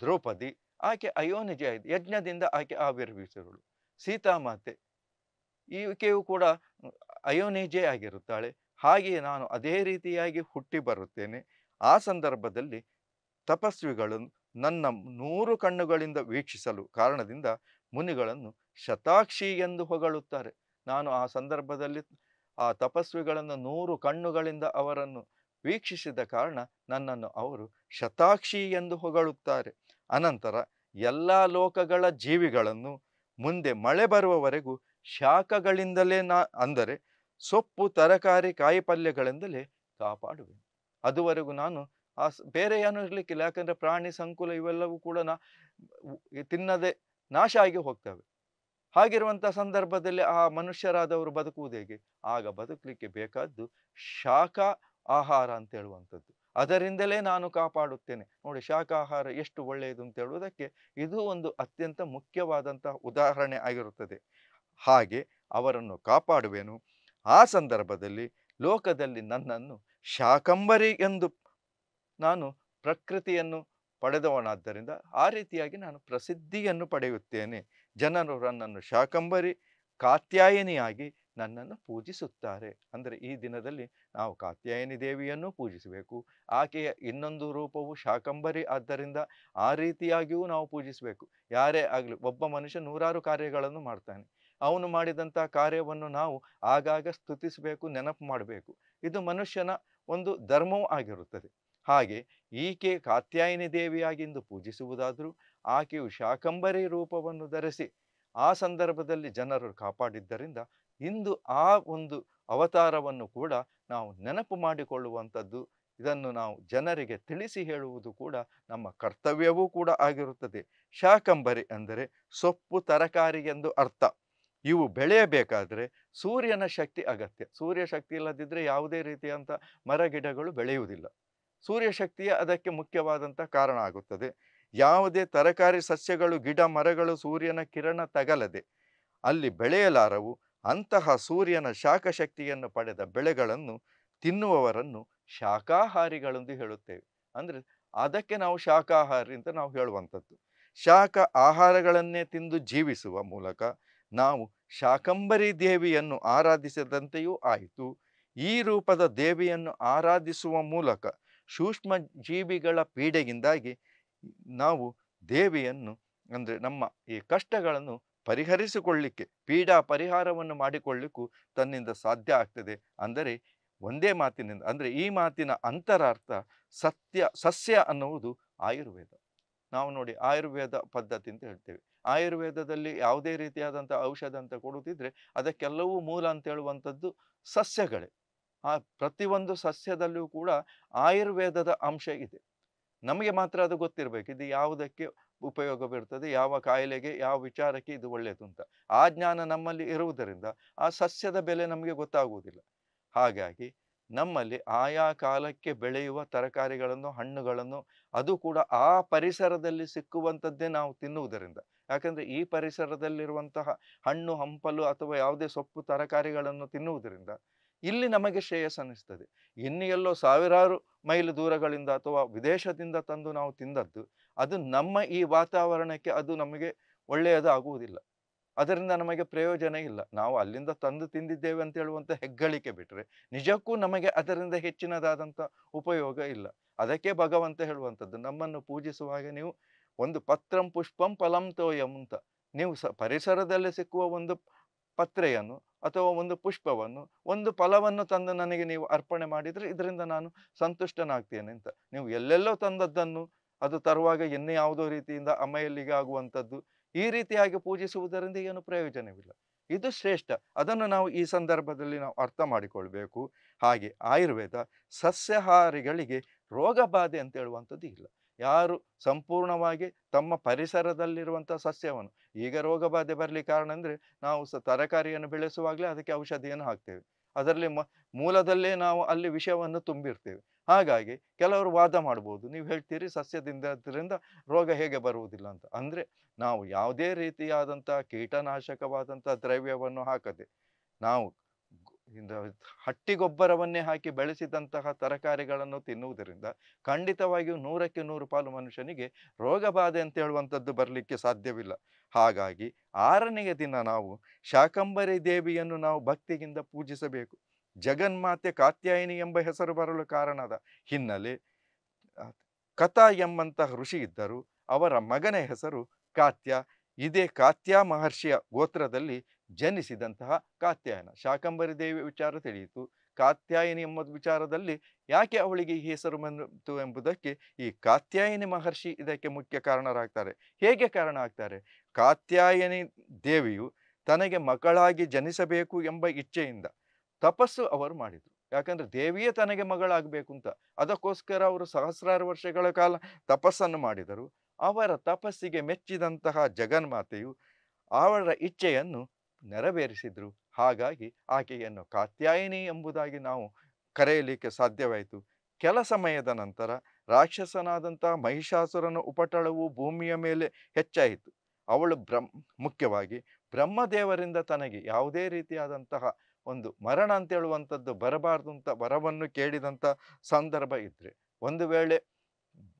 ದ್ರೌಪದಿ ಆಕೆ ಅಯೋನಿಜೆ ಯಜ್ಞದಿಂದ ಆಕೆ ಆವಿರ್ಭವಿಸಿದಳು ಸೀತಾಮಾತೆ ಈಕೆಯು ಕೂಡ ಅಯೋನಿಜೆ ಆಗಿರುತ್ತಾಳೆ ಹಾಗೆಯೇ ನಾನು ಅದೇ ರೀತಿಯಾಗಿ ಹುಟ್ಟಿ ಬರುತ್ತೇನೆ ಆ ಸಂದರ್ಭದಲ್ಲಿ ತಪಸ್ವಿಗಳು ನನ್ನ ನೂರು ಕಣ್ಣುಗಳಿಂದ ವೀಕ್ಷಿಸಲು ಕಾರಣದಿಂದ ಮುನಿಗಳನ್ನು ಶತಾಕ್ಷಿ ಎಂದು ಹೊಗಳುತ್ತಾರೆ ನಾನು ಆ ಸಂದರ್ಭದಲ್ಲಿ ಆ ತಪಸ್ವಿಗಳನ್ನು ನೂರು ಕಣ್ಣುಗಳಿಂದ ಅವರನ್ನು ವೀಕ್ಷಿಸಿದ ಕಾರಣ ನನ್ನನ್ನು ಅವರು ಶತಾಕ್ಷಿ ಎಂದು ಹೊಗಳುತ್ತಾರೆ ಅನಂತರ ಎಲ್ಲ ಲೋಕಗಳ ಜೀವಿಗಳನ್ನು ಮುಂದೆ ಮಳೆ ಬರುವವರೆಗೂ ಶಾಖಗಳಿಂದಲೇ ನಾ ಅಂದರೆ ಸೊಪ್ಪು ತರಕಾರಿ ಕಾಯಿ ಪಲ್ಯಗಳಿಂದಲೇ ಕಾಪಾಡುವೆ ಅದುವರೆಗೂ ನಾನು ಆ ಬೇರೆ ಏನೂ ಇರಲಿಕ್ಕಿಲ್ಲ ಯಾಕಂದರೆ ಪ್ರಾಣಿ ಸಂಕುಲ ಇವೆಲ್ಲವೂ ಕೂಡ ನಾ ತಿನ್ನದೆ ನಾಶ ಆಗಿ ಹೋಗ್ತವೆ ಹಾಗಿರುವಂಥ ಸಂದರ್ಭದಲ್ಲಿ ಆ ಮನುಷ್ಯರಾದವರು ಬದುಕುವುದು ಹೇಗೆ ಆಗ ಬದುಕಲಿಕ್ಕೆ ಬೇಕಾದ್ದು ಶಾಖ ಆಹಾರ ಅಂತ ಹೇಳುವಂಥದ್ದು ಅದರಿಂದಲೇ ನಾನು ಕಾಪಾಡುತ್ತೇನೆ ನೋಡಿ ಶಾಖಾಹಾರ ಎಷ್ಟು ಒಳ್ಳೆಯದು ಅಂತ ಹೇಳುವುದಕ್ಕೆ ಇದು ಒಂದು ಅತ್ಯಂತ ಮುಖ್ಯವಾದಂತಹ ಉದಾಹರಣೆ ಆಗಿರುತ್ತದೆ ಹಾಗೆ ಅವರನ್ನು ಕಾಪಾಡುವೆನು ಆ ಸಂದರ್ಭದಲ್ಲಿ ಲೋಕದಲ್ಲಿ ನನ್ನನ್ನು ಶಾಕಂಬರಿ ಎಂದು ನಾನು ಪ್ರಕೃತಿಯನ್ನು ಪಡೆದವನಾದ್ದರಿಂದ ಆ ರೀತಿಯಾಗಿ ನಾನು ಪ್ರಸಿದ್ಧಿಯನ್ನು ಪಡೆಯುತ್ತೇನೆ ಜನರು ನನ್ನನ್ನು ಶಾಕಂಬರಿ ಕಾತ್ಯಾಯಿನಿಯಾಗಿ ನನ್ನನ್ನು ಪೂಜಿಸುತ್ತಾರೆ ಅಂದರೆ ಈ ದಿನದಲ್ಲಿ ನಾವು ಕಾತ್ಯಾಯನಿ ದೇವಿಯನ್ನು ಪೂಜಿಸಬೇಕು ಆಕೆಯ ಇನ್ನೊಂದು ರೂಪವು ಶಾಕಂಬರಿ ಆದ್ದರಿಂದ ಆ ರೀತಿಯಾಗಿಯೂ ನಾವು ಪೂಜಿಸಬೇಕು ಯಾರೇ ಆಗಲಿ ಒಬ್ಬ ಮನುಷ್ಯ ನೂರಾರು ಕಾರ್ಯಗಳನ್ನು ಮಾಡ್ತಾನೆ ಅವನು ಮಾಡಿದಂಥ ಕಾರ್ಯವನ್ನು ನಾವು ಆಗಾಗ ಸ್ತುತಿಸಬೇಕು ನೆನಪು ಮಾಡಬೇಕು ಇದು ಮನುಷ್ಯನ ಒಂದು ಧರ್ಮವೂ ಆಗಿರುತ್ತದೆ ಹಾಗೆ ಈಕೆ ಕಾತ್ಯಾಯಿನಿ ದೇವಿಯಾಗಿಂದು ಪೂಜಿಸುವುದಾದರೂ ಆಕೆಯು ಶಾಕಂಬರಿ ರೂಪವನ್ನು ಧರಿಸಿ ಆ ಸಂದರ್ಭದಲ್ಲಿ ಜನರು ಕಾಪಾಡಿದ್ದರಿಂದ ಇಂದು ಆ ಒಂದು ಅವತಾರವನ್ನು ಕೂಡ ನಾವು ನೆನಪು ಮಾಡಿಕೊಳ್ಳುವಂಥದ್ದು ಇದನ್ನು ನಾವು ಜನರಿಗೆ ತಿಳಿಸಿ ಹೇಳುವುದು ಕೂಡ ನಮ್ಮ ಕರ್ತವ್ಯವೂ ಕೂಡ ಆಗಿರುತ್ತದೆ ಶಾಕಂಬರಿ ಅಂದರೆ ಸೊಪ್ಪು ತರಕಾರಿ ಎಂದು ಅರ್ಥ ಇವು ಬೆಳೆಯಬೇಕಾದರೆ ಸೂರ್ಯನ ಶಕ್ತಿ ಅಗತ್ಯ ಸೂರ್ಯ ಶಕ್ತಿ ಇಲ್ಲದಿದ್ದರೆ ಯಾವುದೇ ರೀತಿಯಂಥ ಮರಗಿಡಗಳು ಬೆಳೆಯುವುದಿಲ್ಲ ಸೂರ್ಯಶಕ್ತಿಯೇ ಅದಕ್ಕೆ ಮುಖ್ಯವಾದಂಥ ಕಾರಣ ಆಗುತ್ತದೆ ಯಾವುದೇ ತರಕಾರಿ ಸಸ್ಯಗಳು ಗಿಡ ಮರಗಳು ಸೂರ್ಯನ ಕಿರಣ ತಗಲದೆ ಅಲ್ಲಿ ಬೆಳೆಯಲಾರವು ಅಂತಹ ಸೂರ್ಯನ ಶಾಖಶಕ್ತಿಯನ್ನು ಪಡೆದ ಬೆಳೆಗಳನ್ನು ತಿನ್ನುವವರನ್ನು ಶಾಖಾಹಾರಿಗಳೆಂದು ಹೇಳುತ್ತೇವೆ ಅಂದರೆ ಅದಕ್ಕೆ ನಾವು ಶಾಖಾಹಾರಿ ಅಂತ ನಾವು ಹೇಳುವಂಥದ್ದು ಶಾಖ ಆಹಾರಗಳನ್ನೇ ತಿಂದು ಜೀವಿಸುವ ಮೂಲಕ ನಾವು ಶಾಕಂಬರಿ ದೇವಿಯನ್ನು ಆರಾಧಿಸಿದಂತೆಯೂ ಆಯಿತು ಈ ರೂಪದ ದೇವಿಯನ್ನು ಆರಾಧಿಸುವ ಮೂಲಕ ಸೂಕ್ಷ್ಮ ಜೀವಿಗಳ ಪೀಡೆಯಿಂದಾಗಿ ನಾವು ದೇವಿಯನ್ನು ಅಂದರೆ ನಮ್ಮ ಈ ಕಷ್ಟಗಳನ್ನು ಪರಿಹರಿಸಿಕೊಳ್ಳಿಕ್ಕೆ ಪೀಡಾ ಪರಿಹಾರವನ್ನು ಮಾಡಿಕೊಳ್ಳಿಕ್ಕೂ ತನ್ನಿಂದ ಸಾಧ್ಯ ಆಗ್ತದೆ ಅಂದರೆ ಒಂದೇ ಮಾತಿನಿಂದ ಅಂದರೆ ಈ ಮಾತಿನ ಅಂತರಾರ್ಥ ಸತ್ಯ ಸಸ್ಯ ಅನ್ನುವುದು ಆಯುರ್ವೇದ ನಾವು ನೋಡಿ ಆಯುರ್ವೇದ ಪದ್ಧತಿ ಅಂತ ಹೇಳ್ತೇವೆ ಆಯುರ್ವೇದದಲ್ಲಿ ಯಾವುದೇ ರೀತಿಯಾದಂಥ ಔಷಧ ಅಂತ ಕೊಡುತ್ತಿದ್ರೆ ಅದಕ್ಕೆಲ್ಲವೂ ಮೂಲ ಅಂತ ಹೇಳುವಂಥದ್ದು ಸಸ್ಯಗಳೇ ಆ ಪ್ರತಿಯೊಂದು ಸಸ್ಯದಲ್ಲೂ ಕೂಡ ಆಯುರ್ವೇದದ ಅಂಶ ಇದೆ ನಮಗೆ ಮಾತ್ರ ಅದು ಗೊತ್ತಿರಬೇಕು ಇದು ಯಾವುದಕ್ಕೆ ಉಪಯೋಗ ಬೀರ್ತದೆ ಯಾವ ಕಾಯಿಲೆಗೆ ಯಾವ ವಿಚಾರಕ್ಕೆ ಇದು ಒಳ್ಳೆಯದು ಅಂತ ಆ ಜ್ಞಾನ ನಮ್ಮಲ್ಲಿ ಇರುವುದರಿಂದ ಆ ಸಸ್ಯದ ಬೆಲೆ ನಮಗೆ ಗೊತ್ತಾಗುವುದಿಲ್ಲ ಹಾಗಾಗಿ ನಮ್ಮಲ್ಲಿ ಆಯಾ ಕಾಲಕ್ಕೆ ಬೆಳೆಯುವ ತರಕಾರಿಗಳನ್ನು ಹಣ್ಣುಗಳನ್ನು ಅದು ಕೂಡ ಆ ಪರಿಸರದಲ್ಲಿ ಸಿಕ್ಕುವಂಥದ್ದೇ ನಾವು ತಿನ್ನುವುದರಿಂದ ಯಾಕಂದರೆ ಈ ಪರಿಸರದಲ್ಲಿರುವಂತಹ ಹಣ್ಣು ಹಂಪಲು ಅಥವಾ ಯಾವುದೇ ಸೊಪ್ಪು ತರಕಾರಿಗಳನ್ನು ತಿನ್ನುವುದರಿಂದ ಇಲ್ಲಿ ನಮಗೆ ಶ್ರೇಯಸ್ ಅನ್ನಿಸ್ತದೆ ಇನ್ನು ಎಲ್ಲೋ ಸಾವಿರಾರು ಮೈಲು ದೂರಗಳಿಂದ ಅಥವಾ ವಿದೇಶದಿಂದ ತಂದು ನಾವು ತಿಂದದ್ದು ಅದು ನಮ್ಮ ಈ ವಾತಾವರಣಕ್ಕೆ ಅದು ನಮಗೆ ಒಳ್ಳೆಯದು ಆಗುವುದಿಲ್ಲ ಅದರಿಂದ ನಮಗೆ ಪ್ರಯೋಜನ ಇಲ್ಲ ನಾವು ಅಲ್ಲಿಂದ ತಂದು ತಿಂದಿದ್ದೇವೆ ಅಂತ ಹೇಳುವಂಥ ಹೆಗ್ಗಳಿಕೆ ಬಿಟ್ಟರೆ ನಿಜಕ್ಕೂ ನಮಗೆ ಅದರಿಂದ ಹೆಚ್ಚಿನದಾದಂಥ ಉಪಯೋಗ ಇಲ್ಲ ಅದಕ್ಕೆ ಭಗವಂತ ಹೇಳುವಂಥದ್ದು ನಮ್ಮನ್ನು ಪೂಜಿಸುವಾಗ ನೀವು ಒಂದು ಪತ್ರಂ ಪುಷ್ಪಂ ಫಲಂ ತೋಯಂ ಅಂತ ನೀವು ಸ ಪರಿಸರದಲ್ಲಿ ಸಿಕ್ಕುವ ಒಂದು ಪತ್ರೆಯನ್ನು ಅಥವಾ ಒಂದು ಪುಷ್ಪವನ್ನು ಒಂದು ಫಲವನ್ನು ತಂದು ನನಗೆ ನೀವು ಅರ್ಪಣೆ ಮಾಡಿದರೆ ಇದರಿಂದ ನಾನು ಸಂತುಷ್ಟನಾಗ್ತೇನೆ ಅಂತ ನೀವು ಎಲ್ಲೆಲ್ಲೋ ತಂದದ್ದನ್ನು ಅದು ತರುವಾಗ ಇನ್ನೇ ಯಾವುದೋ ರೀತಿಯಿಂದ ಅಮ್ಮೆಯಲ್ಲಿಗೆ ಆಗುವಂಥದ್ದು ಈ ರೀತಿಯಾಗಿ ಪೂಜಿಸುವುದರಿಂದ ಏನು ಪ್ರಯೋಜನವಿಲ್ಲ ಇದು ಶ್ರೇಷ್ಠ ಅದನ್ನು ನಾವು ಈ ಸಂದರ್ಭದಲ್ಲಿ ನಾವು ಅರ್ಥ ಮಾಡಿಕೊಳ್ಬೇಕು ಹಾಗೆ ಆಯುರ್ವೇದ ಸಸ್ಯಾಹಾರಿಗಳಿಗೆ ರೋಗಬಾಧೆ ಬಾಧೆ ಅಂತ ಹೇಳುವಂಥದ್ದು ಇಲ್ಲ ಯಾರು ಸಂಪೂರ್ಣವಾಗಿ ತಮ್ಮ ಪರಿಸರದಲ್ಲಿರುವಂಥ ಸಸ್ಯವನ್ನು ಈಗ ರೋಗಬಾಧೆ ಬರಲಿ ಕಾರಣ ಅಂದರೆ ನಾವು ಸ ತರಕಾರಿಯನ್ನು ಬೆಳೆಸುವಾಗಲೇ ಅದಕ್ಕೆ ಔಷಧಿಯನ್ನು ಹಾಕ್ತೇವೆ ಅದರಲ್ಲಿ ಮ ಮೂಲದಲ್ಲೇ ನಾವು ಅಲ್ಲಿ ವಿಷವನ್ನು ತುಂಬಿರ್ತೇವೆ ಹಾಗಾಗಿ ಕೆಲವರು ವಾದ ಮಾಡ್ಬೋದು ನೀವು ಹೇಳ್ತೀರಿ ಸಸ್ಯದಿಂದ ರೋಗ ಹೇಗೆ ಬರುವುದಿಲ್ಲ ಅಂತ ಅಂದರೆ ನಾವು ಯಾವುದೇ ರೀತಿಯಾದಂಥ ಕೀಟನಾಶಕವಾದಂಥ ದ್ರವ್ಯವನ್ನು ಹಾಕದೆ ನಾವು ಹಟ್ಟಿ ಗೊಬ್ಬರವನ್ನೇ ಹಾಕಿ ಬೆಳೆಸಿದಂತಹ ತರಕಾರಿಗಳನ್ನು ತಿನ್ನುವುದರಿಂದ ಖಂಡಿತವಾಗಿಯೂ ನೂರಕ್ಕೆ ನೂರು ಪಾಲು ಮನುಷ್ಯನಿಗೆ ರೋಗ ಬಾಧೆ ಅಂತ ಹೇಳುವಂಥದ್ದು ಬರಲಿಕ್ಕೆ ಸಾಧ್ಯವಿಲ್ಲ ಹಾಗಾಗಿ ಆರನೆಯ ದಿನ ನಾವು ಶಾಕಂಬರಿ ದೇವಿಯನ್ನು ನಾವು ಭಕ್ತಿಗಿಂತ ಪೂಜಿಸಬೇಕು ಜಗನ್ಮಾತೆ ಕಾತ್ಯಾಯಿನಿ ಎಂಬ ಹೆಸರು ಬರಲು ಕಾರಣದ ಹಿನ್ನೆಲೆ ಕಥಾ ಎಂಬಂತಹ ಋಷಿ ಇದ್ದರು ಅವರ ಮಗನ ಹೆಸರು ಕಾತ್ಯ ಇದೇ ಕಾತ್ಯ ಮಹರ್ಷಿಯ ಗೋತ್ರದಲ್ಲಿ ಜನಿಸಿದಂತಹ ಕಾತ್ಯಾಯನ ಶಾಕಂಬರಿ ದೇವಿ ವಿಚಾರ ತಿಳಿಯಿತು ಕಾತ್ಯಾಯಿನಿ ಎಂಬ ವಿಚಾರದಲ್ಲಿ ಯಾಕೆ ಅವಳಿಗೆ ಈ ಹೆಸರು ಬಂದಿತು ಎಂಬುದಕ್ಕೆ ಈ ಕಾತ್ಯಾಯಿನಿ ಮಹರ್ಷಿ ಇದಕ್ಕೆ ಮುಖ್ಯ ಕಾರಣರಾಗ್ತಾರೆ ಹೇಗೆ ಕಾರಣ ಆಗ್ತಾರೆ ಕಾತ್ಯಾಯಿನಿ ದೇವಿಯು ತನಗೆ ಮಕ್ಕಳಾಗಿ ಜನಿಸಬೇಕು ಎಂಬ ಇಚ್ಛೆಯಿಂದ ತಪಸ್ಸು ಅವರು ಮಾಡಿದರು ಯಾಕಂದ್ರೆ ದೇವಿಯೇ ತನಗೆ ಮಗಳಾಗಬೇಕು ಅಂತ ಅದಕ್ಕೋಸ್ಕರ ಅವರು ಸಹಸ್ರಾರು ವರ್ಷಗಳ ಕಾಲ ತಪಸ್ಸನ್ನು ಮಾಡಿದರು ಅವರ ತಪಸ್ಸಿಗೆ ಮೆಚ್ಚಿದಂತಹ ಜಗನ್ಮಾತೆಯು ಅವರ ಇಚ್ಛೆಯನ್ನು ನೆರವೇರಿಸಿದರು ಹಾಗಾಗಿ ಆಕೆಯನ್ನು ಕಾತ್ಯಾಯಿನಿ ಎಂಬುದಾಗಿ ನಾವು ಕರೆಯಲಿಕ್ಕೆ ಸಾಧ್ಯವಾಯಿತು ಕೆಲ ಸಮಯದ ನಂತರ ರಾಕ್ಷಸನಾದಂತಹ ಮಹಿಷಾಸುರನ ಉಪಟಳವು ಭೂಮಿಯ ಮೇಲೆ ಹೆಚ್ಚಾಯಿತು ಅವಳು ಬ್ರಹ್ಮ ಮುಖ್ಯವಾಗಿ ಬ್ರಹ್ಮದೇವರಿಂದ ತನಗೆ ಯಾವುದೇ ರೀತಿಯಾದಂತಹ ಒಂದು ಮರಣ ಅಂತ ಹೇಳುವಂಥದ್ದು ಅಂತ ವರವನ್ನು ಕೇಳಿದಂಥ ಸಂದರ್ಭ ಇದ್ದರೆ ಒಂದು ವೇಳೆ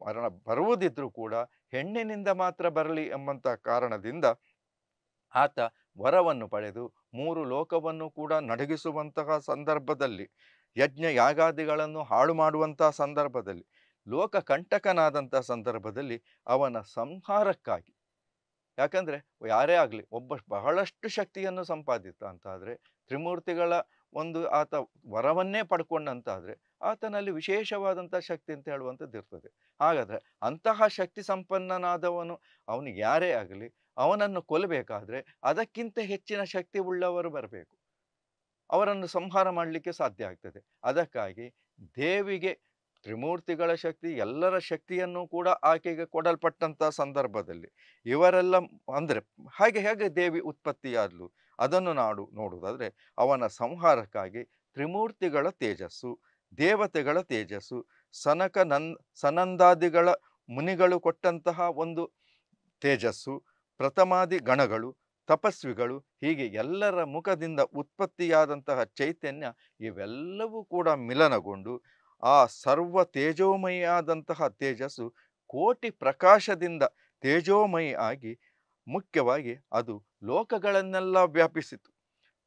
ಮರಣ ಬರುವುದಿದ್ರೂ ಕೂಡ ಹೆಣ್ಣಿನಿಂದ ಮಾತ್ರ ಬರಲಿ ಎಂಬಂಥ ಕಾರಣದಿಂದ ಆತ ವರವನ್ನು ಪಡೆದು ಮೂರು ಲೋಕವನ್ನು ಕೂಡ ನಡಗಿಸುವಂತಹ ಸಂದರ್ಭದಲ್ಲಿ ಯಜ್ಞ ಯಾಗಾದಿಗಳನ್ನು ಹಾಳು ಮಾಡುವಂತಹ ಸಂದರ್ಭದಲ್ಲಿ ಲೋಕ ಕಂಟಕನಾದಂಥ ಸಂದರ್ಭದಲ್ಲಿ ಅವನ ಸಂಹಾರಕ್ಕಾಗಿ ಯಾಕಂದರೆ ಯಾರೇ ಆಗಲಿ ಒಬ್ಬ ಬಹಳಷ್ಟು ಶಕ್ತಿಯನ್ನು ಸಂಪಾದಿತ ಅಂತಾದರೆ ತ್ರಿಮೂರ್ತಿಗಳ ಒಂದು ಆತ ವರವನ್ನೇ ಪಡ್ಕೊಂಡಂತಾದರೆ ಆತನಲ್ಲಿ ವಿಶೇಷವಾದಂಥ ಶಕ್ತಿ ಅಂತ ಹೇಳುವಂಥದ್ದು ಇರ್ತದೆ ಹಾಗಾದರೆ ಅಂತಹ ಶಕ್ತಿ ಸಂಪನ್ನನಾದವನು ಅವನು ಯಾರೇ ಆಗಲಿ ಅವನನ್ನು ಕೊಲ್ಲಬೇಕಾದ್ರೆ ಅದಕ್ಕಿಂತ ಹೆಚ್ಚಿನ ಶಕ್ತಿ ಉಳ್ಳವರು ಬರಬೇಕು ಅವರನ್ನು ಸಂಹಾರ ಮಾಡಲಿಕ್ಕೆ ಸಾಧ್ಯ ಆಗ್ತದೆ ಅದಕ್ಕಾಗಿ ದೇವಿಗೆ ತ್ರಿಮೂರ್ತಿಗಳ ಶಕ್ತಿ ಎಲ್ಲರ ಶಕ್ತಿಯನ್ನು ಕೂಡ ಆಕೆಗೆ ಕೊಡಲ್ಪಟ್ಟಂಥ ಸಂದರ್ಭದಲ್ಲಿ ಇವರೆಲ್ಲ ಅಂದರೆ ಹಾಗೆ ಹೇಗೆ ದೇವಿ ಉತ್ಪತ್ತಿಯಾದ್ಲು ಅದನ್ನು ನಾಡು ನೋಡುವುದಾದರೆ ಅವನ ಸಂಹಾರಕ್ಕಾಗಿ ತ್ರಿಮೂರ್ತಿಗಳ ತೇಜಸ್ಸು ದೇವತೆಗಳ ತೇಜಸ್ಸು ಸನಕ ನನ್ ಸನಂದಾದಿಗಳ ಮುನಿಗಳು ಕೊಟ್ಟಂತಹ ಒಂದು ತೇಜಸ್ಸು ಪ್ರಥಮಾದಿ ಗಣಗಳು ತಪಸ್ವಿಗಳು ಹೀಗೆ ಎಲ್ಲರ ಮುಖದಿಂದ ಉತ್ಪತ್ತಿಯಾದಂತಹ ಚೈತನ್ಯ ಇವೆಲ್ಲವೂ ಕೂಡ ಮಿಲನಗೊಂಡು ಆ ಸರ್ವ ತೇಜೋಮಯಿಯಾದಂತಹ ತೇಜಸ್ಸು ಕೋಟಿ ಪ್ರಕಾಶದಿಂದ ತೇಜೋಮಯಿ ಆಗಿ ಮುಖ್ಯವಾಗಿ ಅದು ಲೋಕಗಳನ್ನೆಲ್ಲ ವ್ಯಾಪಿಸಿತು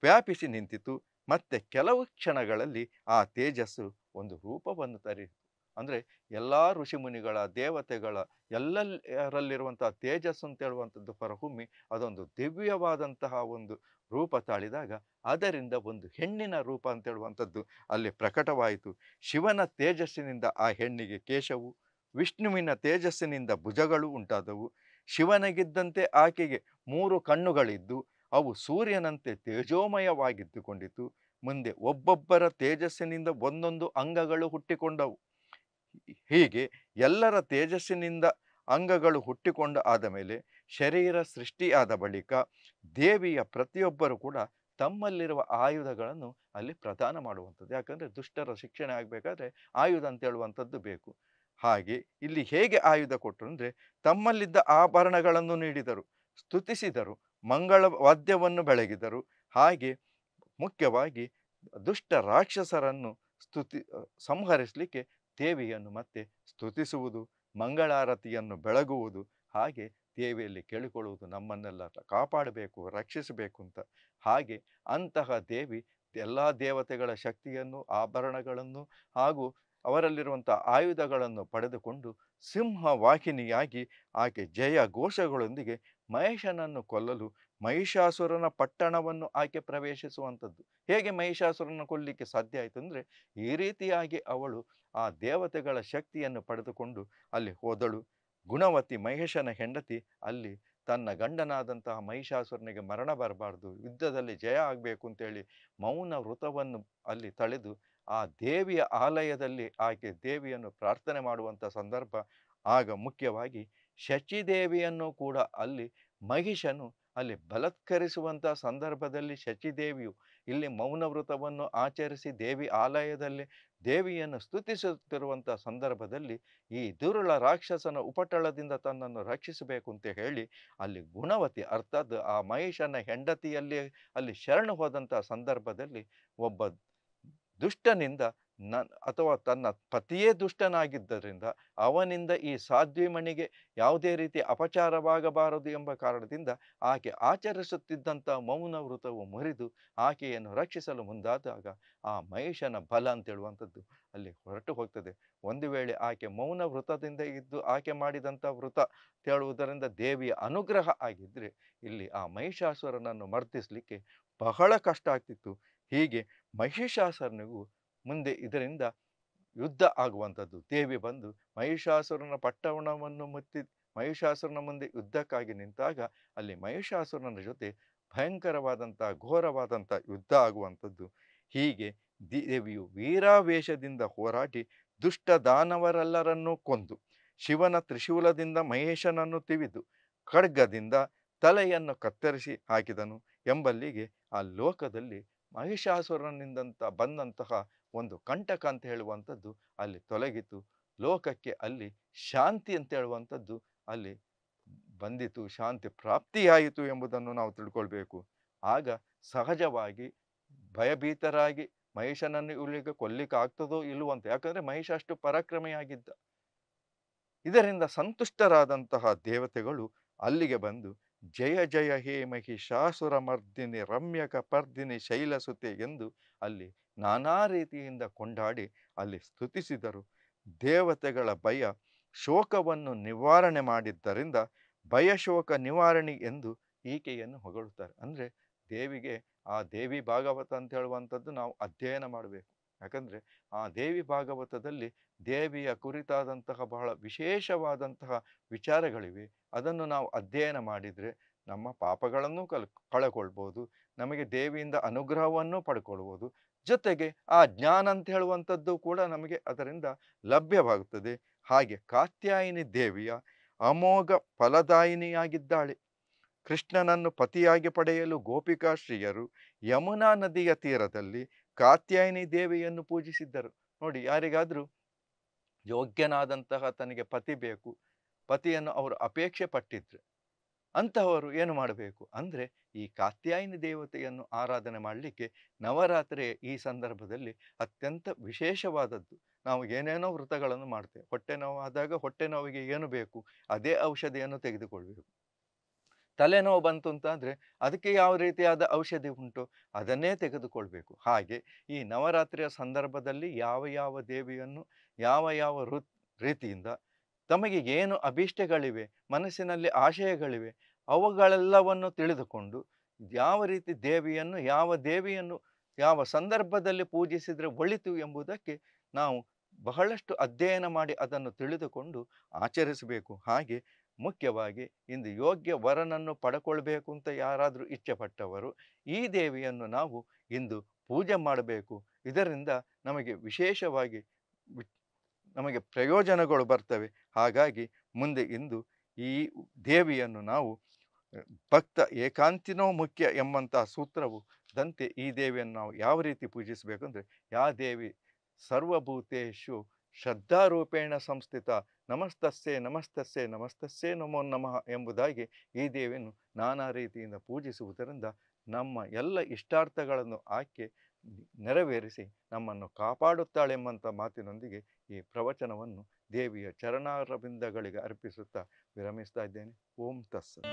ವ್ಯಾಪಿಸಿ ನಿಂತಿತು ಮತ್ತೆ ಕೆಲವು ಕ್ಷಣಗಳಲ್ಲಿ ಆ ತೇಜಸ್ಸು ಒಂದು ರೂಪವನ್ನು ತರಿತು ಅಂದರೆ ಎಲ್ಲ ಋಷಿಮುನಿಗಳ ದೇವತೆಗಳ ಎಲ್ಲರಲ್ಲಿರುವಂಥ ತೇಜಸ್ಸು ಅಂತ ಹೇಳುವಂಥದ್ದು ಹೊರಹೊಮ್ಮಿ ಅದೊಂದು ದಿವ್ಯವಾದಂತಹ ಒಂದು ರೂಪ ತಾಳಿದಾಗ ಅದರಿಂದ ಒಂದು ಹೆಣ್ಣಿನ ರೂಪ ಅಂತ ಹೇಳುವಂಥದ್ದು ಅಲ್ಲಿ ಪ್ರಕಟವಾಯಿತು ಶಿವನ ತೇಜಸ್ಸಿನಿಂದ ಆ ಹೆಣ್ಣಿಗೆ ಕೇಶವು ವಿಷ್ಣುವಿನ ತೇಜಸ್ಸಿನಿಂದ ಭುಜಗಳು ಉಂಟಾದವು ಶಿವನಗಿದ್ದಂತೆ ಆಕೆಗೆ ಮೂರು ಕಣ್ಣುಗಳಿದ್ದು ಅವು ಸೂರ್ಯನಂತೆ ತೇಜೋಮಯವಾಗಿದ್ದುಕೊಂಡಿತು ಮುಂದೆ ಒಬ್ಬೊಬ್ಬರ ತೇಜಸ್ಸಿನಿಂದ ಒಂದೊಂದು ಅಂಗಗಳು ಹುಟ್ಟಿಕೊಂಡವು ಹೀಗೆ ಎಲ್ಲರ ತೇಜಸ್ಸಿನಿಂದ ಅಂಗಗಳು ಹುಟ್ಟಿಕೊಂಡು ಆದ ಮೇಲೆ ಶರೀರ ಸೃಷ್ಟಿಯಾದ ಬಳಿಕ ದೇವಿಯ ಪ್ರತಿಯೊಬ್ಬರೂ ಕೂಡ ತಮ್ಮಲ್ಲಿರುವ ಆಯುಧಗಳನ್ನು ಅಲ್ಲಿ ಪ್ರದಾನ ಮಾಡುವಂಥದ್ದು ಯಾಕಂದರೆ ದುಷ್ಟರ ಶಿಕ್ಷಣ ಆಗಬೇಕಾದ್ರೆ ಆಯುಧ ಅಂತ ಹೇಳುವಂಥದ್ದು ಬೇಕು ಹಾಗೆ ಇಲ್ಲಿ ಹೇಗೆ ಆಯುಧ ಕೊಟ್ಟರು ಅಂದರೆ ತಮ್ಮಲ್ಲಿದ್ದ ಆಭರಣಗಳನ್ನು ನೀಡಿದರು ಸ್ತುತಿಸಿದರು ಮಂಗಳ ವಾದ್ಯವನ್ನು ಬೆಳಗಿದರು ಹಾಗೆ ಮುಖ್ಯವಾಗಿ ದುಷ್ಟ ರಾಕ್ಷಸರನ್ನು ಸ್ತುತಿ ಸಂಹರಿಸಲಿಕ್ಕೆ ದೇವಿಯನ್ನು ಮತ್ತೆ ಸ್ತುತಿಸುವುದು ಮಂಗಳಾರತಿಯನ್ನು ಬೆಳಗುವುದು ಹಾಗೆ ದೇವಿಯಲ್ಲಿ ಕೇಳಿಕೊಳ್ಳುವುದು ನಮ್ಮನ್ನೆಲ್ಲ ಕಾಪಾಡಬೇಕು ರಕ್ಷಿಸಬೇಕು ಅಂತ ಹಾಗೆ ಅಂತಹ ದೇವಿ ಎಲ್ಲ ದೇವತೆಗಳ ಶಕ್ತಿಯನ್ನು ಆಭರಣಗಳನ್ನು ಹಾಗೂ ಅವರಲ್ಲಿರುವಂಥ ಆಯುಧಗಳನ್ನು ಪಡೆದುಕೊಂಡು ಸಿಂಹವಾಹಿನಿಯಾಗಿ ಆಕೆ ಜಯ ಘೋಷಗಳೊಂದಿಗೆ ಮಹೇಶನನ್ನು ಕೊಲ್ಲಲು ಮಹಿಷಾಸುರನ ಪಟ್ಟಣವನ್ನು ಆಕೆ ಪ್ರವೇಶಿಸುವಂಥದ್ದು ಹೇಗೆ ಮಹಿಷಾಸುರನ ಕೊಲ್ಲಲಿಕ್ಕೆ ಸಾಧ್ಯ ಆಯಿತು ಅಂದರೆ ಈ ರೀತಿಯಾಗಿ ಅವಳು ಆ ದೇವತೆಗಳ ಶಕ್ತಿಯನ್ನು ಪಡೆದುಕೊಂಡು ಅಲ್ಲಿ ಹೋದಳು ಗುಣವತಿ ಮಹೇಶನ ಹೆಂಡತಿ ಅಲ್ಲಿ ತನ್ನ ಗಂಡನಾದಂತಹ ಮಹಿಷಾಸುರನಿಗೆ ಮರಣ ಬರಬಾರ್ದು ಯುದ್ಧದಲ್ಲಿ ಜಯ ಆಗಬೇಕು ಅಂತೇಳಿ ಮೌನ ವೃತವನ್ನು ಅಲ್ಲಿ ತಳೆದು ಆ ದೇವಿಯ ಆಲಯದಲ್ಲಿ ಆಕೆ ದೇವಿಯನ್ನು ಪ್ರಾರ್ಥನೆ ಮಾಡುವಂಥ ಸಂದರ್ಭ ಆಗ ಮುಖ್ಯವಾಗಿ ಶಚಿದೇವಿಯನ್ನು ಕೂಡ ಅಲ್ಲಿ ಮಹಿಷನು ಅಲ್ಲಿ ಬಲತ್ಕರಿಸುವಂಥ ಸಂದರ್ಭದಲ್ಲಿ ಶಚಿದೇವಿಯು ಇಲ್ಲಿ ಮೌನವ್ರತವನ್ನು ಆಚರಿಸಿ ದೇವಿ ಆಲಯದಲ್ಲಿ ದೇವಿಯನ್ನು ಸ್ತುತಿಸುತ್ತಿರುವಂಥ ಸಂದರ್ಭದಲ್ಲಿ ಈ ದುರುಳ ರಾಕ್ಷಸನ ಉಪಟಳದಿಂದ ತನ್ನನ್ನು ರಕ್ಷಿಸಬೇಕು ಅಂತ ಹೇಳಿ ಅಲ್ಲಿ ಗುಣವತಿ ಅರ್ಥದ್ದು ಆ ಮಹಿಷನ ಹೆಂಡತಿಯಲ್ಲಿ ಅಲ್ಲಿ ಶರಣು ಹೋದಂಥ ಸಂದರ್ಭದಲ್ಲಿ ಒಬ್ಬ ದುಷ್ಟನಿಂದ ನ ಅಥವಾ ತನ್ನ ಪತಿಯೇ ದುಷ್ಟನಾಗಿದ್ದರಿಂದ ಅವನಿಂದ ಈ ಸಾಧ್ವಿ ಮಣಿಗೆ ಯಾವುದೇ ರೀತಿ ಅಪಚಾರವಾಗಬಾರದು ಎಂಬ ಕಾರಣದಿಂದ ಆಕೆ ಆಚರಿಸುತ್ತಿದ್ದಂಥ ಮೌನ ವೃತವು ಮುರಿದು ಆಕೆಯನ್ನು ರಕ್ಷಿಸಲು ಮುಂದಾದಾಗ ಆ ಮಹೇಶನ ಬಲ ಅಂತೇಳುವಂಥದ್ದು ಅಲ್ಲಿ ಹೊರಟು ಹೋಗ್ತದೆ ಒಂದು ವೇಳೆ ಆಕೆ ಮೌನ ವೃತದಿಂದ ಇದ್ದು ಆಕೆ ಮಾಡಿದಂಥ ವೃತ ತೇಳುವುದರಿಂದ ದೇವಿಯ ಅನುಗ್ರಹ ಆಗಿದ್ದರೆ ಇಲ್ಲಿ ಆ ಮಹಿಷಾಸುರನನ್ನು ಮರ್ತಿಸಲಿಕ್ಕೆ ಬಹಳ ಕಷ್ಟ ಆಗ್ತಿತ್ತು ಹೀಗೆ ಮಹಿಷಾಸುರನಿಗೂ ಮುಂದೆ ಇದರಿಂದ ಯುದ್ಧ ಆಗುವಂಥದ್ದು ದೇವಿ ಬಂದು ಮಹಿಷಾಸುರನ ಪಟ್ಟವಣವನ್ನು ಮುತ್ತಿ ಮಹಿಷಾಸುರನ ಮುಂದೆ ಯುದ್ಧಕ್ಕಾಗಿ ನಿಂತಾಗ ಅಲ್ಲಿ ಮಹಿಷಾಸುರನ ಜೊತೆ ಭಯಂಕರವಾದಂಥ ಘೋರವಾದಂಥ ಯುದ್ಧ ಆಗುವಂಥದ್ದು ಹೀಗೆ ದೇವಿಯು ವೀರಾವೇಶದಿಂದ ಹೋರಾಡಿ ದುಷ್ಟ ದಾನವರೆಲ್ಲರನ್ನೂ ಕೊಂದು ಶಿವನ ತ್ರಿಶೂಲದಿಂದ ಮಹೇಶನನ್ನು ತಿವಿದು ಖಡ್ಗದಿಂದ ತಲೆಯನ್ನು ಕತ್ತರಿಸಿ ಹಾಕಿದನು ಎಂಬಲ್ಲಿಗೆ ಆ ಲೋಕದಲ್ಲಿ ಮಹಿಷಾಸುರನಿಂದಂತ ಬಂದಂತಹ ಒಂದು ಕಂಟಕ ಅಂತ ಹೇಳುವಂಥದ್ದು ಅಲ್ಲಿ ತೊಲಗಿತು ಲೋಕಕ್ಕೆ ಅಲ್ಲಿ ಶಾಂತಿ ಅಂತ ಹೇಳುವಂಥದ್ದು ಅಲ್ಲಿ ಬಂದಿತು ಶಾಂತಿ ಪ್ರಾಪ್ತಿಯಾಯಿತು ಎಂಬುದನ್ನು ನಾವು ತಿಳ್ಕೊಳ್ಬೇಕು ಆಗ ಸಹಜವಾಗಿ ಭಯಭೀತರಾಗಿ ಮಹಿಷನನ್ನು ಇವಳಿಗೆ ಕೊಲ್ಲಿಕ್ಕೆ ಆಗ್ತದೋ ಇಲ್ಲವಂತ ಯಾಕಂದರೆ ಮಹಿಷ ಅಷ್ಟು ಪರಾಕ್ರಮೆಯಾಗಿದ್ದ ಇದರಿಂದ ಸಂತುಷ್ಟರಾದಂತಹ ದೇವತೆಗಳು ಅಲ್ಲಿಗೆ ಬಂದು ಜಯ ಜಯ ಹೇ ಮಹಿಷಾಸುರ ಮರ್ದಿನಿ ರಮ್ಯಕ ಪರ್ದಿನಿ ಶೈಲಸುತೆ ಎಂದು ಅಲ್ಲಿ ನಾನಾ ರೀತಿಯಿಂದ ಕೊಂಡಾಡಿ ಅಲ್ಲಿ ಸ್ತುತಿಸಿದರು ದೇವತೆಗಳ ಭಯ ಶೋಕವನ್ನು ನಿವಾರಣೆ ಮಾಡಿದ್ದರಿಂದ ಭಯ ಶೋಕ ನಿವಾರಣೆ ಎಂದು ಈಕೆಯನ್ನು ಹೊಗಳುತ್ತಾರೆ ಅಂದರೆ ದೇವಿಗೆ ಆ ದೇವಿ ಭಾಗವತ ಅಂತ ಹೇಳುವಂಥದ್ದು ನಾವು ಅಧ್ಯಯನ ಮಾಡಬೇಕು ಯಾಕಂದರೆ ಆ ದೇವಿ ಭಾಗವತದಲ್ಲಿ ದೇವಿಯ ಕುರಿತಾದಂತಹ ಬಹಳ ವಿಶೇಷವಾದಂತಹ ವಿಚಾರಗಳಿವೆ ಅದನ್ನು ನಾವು ಅಧ್ಯಯನ ಮಾಡಿದರೆ ನಮ್ಮ ಪಾಪಗಳನ್ನು ಕಲ್ ಕಳಕೊಳ್ಬೋದು ನಮಗೆ ದೇವಿಯಿಂದ ಅನುಗ್ರಹವನ್ನು ಪಡ್ಕೊಳ್ಬೋದು ಜೊತೆಗೆ ಆ ಜ್ಞಾನ ಅಂತ ಹೇಳುವಂಥದ್ದು ಕೂಡ ನಮಗೆ ಅದರಿಂದ ಲಭ್ಯವಾಗುತ್ತದೆ ಹಾಗೆ ಕಾತ್ಯಾಯಿನಿ ದೇವಿಯ ಅಮೋಘ ಫಲದಾಯಿನಿಯಾಗಿದ್ದಾಳೆ ಕೃಷ್ಣನನ್ನು ಪತಿಯಾಗಿ ಪಡೆಯಲು ಗೋಪಿಕಾಶ್ರೀಯರು ಯಮುನಾ ನದಿಯ ತೀರದಲ್ಲಿ ಕಾತ್ಯಾಯಿನಿ ದೇವಿಯನ್ನು ಪೂಜಿಸಿದ್ದರು ನೋಡಿ ಯಾರಿಗಾದರೂ ಯೋಗ್ಯನಾದಂತಹ ತನಗೆ ಪತಿ ಬೇಕು ಪತಿಯನ್ನು ಅವರು ಅಪೇಕ್ಷೆ ಪಟ್ಟಿದ್ರು ಅಂತಹವರು ಏನು ಮಾಡಬೇಕು ಅಂದರೆ ಈ ಕಾತ್ಯಾಯಿನಿ ದೇವತೆಯನ್ನು ಆರಾಧನೆ ಮಾಡಲಿಕ್ಕೆ ನವರಾತ್ರಿಯ ಈ ಸಂದರ್ಭದಲ್ಲಿ ಅತ್ಯಂತ ವಿಶೇಷವಾದದ್ದು ನಾವು ಏನೇನೋ ವ್ರತಗಳನ್ನು ಮಾಡ್ತೇವೆ ಹೊಟ್ಟೆ ನೋವು ಆದಾಗ ಹೊಟ್ಟೆ ನೋವಿಗೆ ಏನು ಬೇಕು ಅದೇ ಔಷಧಿಯನ್ನು ತೆಗೆದುಕೊಳ್ಬೇಕು ತಲೆನೋವು ಬಂತು ಅಂತಂದರೆ ಅದಕ್ಕೆ ಯಾವ ರೀತಿಯಾದ ಔಷಧಿ ಉಂಟು ಅದನ್ನೇ ತೆಗೆದುಕೊಳ್ಬೇಕು ಹಾಗೆ ಈ ನವರಾತ್ರಿಯ ಸಂದರ್ಭದಲ್ಲಿ ಯಾವ ಯಾವ ದೇವಿಯನ್ನು ಯಾವ ಯಾವ ರೀತಿಯಿಂದ ತಮಗೆ ಏನು ಅಭೀಷ್ಟಗಳಿವೆ ಮನಸ್ಸಿನಲ್ಲಿ ಆಶಯಗಳಿವೆ ಅವುಗಳೆಲ್ಲವನ್ನು ತಿಳಿದುಕೊಂಡು ಯಾವ ರೀತಿ ದೇವಿಯನ್ನು ಯಾವ ದೇವಿಯನ್ನು ಯಾವ ಸಂದರ್ಭದಲ್ಲಿ ಪೂಜಿಸಿದರೆ ಒಳಿತು ಎಂಬುದಕ್ಕೆ ನಾವು ಬಹಳಷ್ಟು ಅಧ್ಯಯನ ಮಾಡಿ ಅದನ್ನು ತಿಳಿದುಕೊಂಡು ಆಚರಿಸಬೇಕು ಹಾಗೆ ಮುಖ್ಯವಾಗಿ ಇಂದು ಯೋಗ್ಯ ವರನನ್ನು ಪಡ್ಕೊಳ್ಬೇಕು ಅಂತ ಯಾರಾದರೂ ಇಚ್ಛೆಪಟ್ಟವರು ಈ ದೇವಿಯನ್ನು ನಾವು ಇಂದು ಪೂಜೆ ಮಾಡಬೇಕು ಇದರಿಂದ ನಮಗೆ ವಿಶೇಷವಾಗಿ ನಮಗೆ ಪ್ರಯೋಜನಗಳು ಬರ್ತವೆ ಹಾಗಾಗಿ ಮುಂದೆ ಇಂದು ಈ ದೇವಿಯನ್ನು ನಾವು ಭಕ್ತ ಏಕಾಂತಿನೋ ಮುಖ್ಯ ಎಂಬಂತಹ ಸೂತ್ರವು ದಂತೆ ಈ ದೇವಿಯನ್ನು ನಾವು ಯಾವ ರೀತಿ ಪೂಜಿಸಬೇಕು ಅಂದರೆ ಯಾವ ದೇವಿ ಸರ್ವಭೂತೇಶು ಶ್ರದ್ಧಾರೂಪೇಣ ಸಂಸ್ಥಿತ ನಮಸ್ತಸ್ಸೆ ನಮಸ್ತಸ್ಸೆ ನಮಸ್ತಸ್ಸೆ ನಮೋ ನಮಃ ಎಂಬುದಾಗಿ ಈ ದೇವಿಯನ್ನು ನಾನಾ ರೀತಿಯಿಂದ ಪೂಜಿಸುವುದರಿಂದ ನಮ್ಮ ಎಲ್ಲ ಇಷ್ಟಾರ್ಥಗಳನ್ನು ಆಕೆ ನೆರವೇರಿಸಿ ನಮ್ಮನ್ನು ಕಾಪಾಡುತ್ತಾಳೆಂಬಂಥ ಮಾತಿನೊಂದಿಗೆ ಈ ಪ್ರವಚನವನ್ನು ದೇವಿಯ ಚರಣಾರಬಿಂದಗಳಿಗೆ ಅರ್ಪಿಸುತ್ತಾ ವಿರಮಿಸ್ತಾ ಇದ್ದೇನೆ ಓಂ ತಸ್ಸ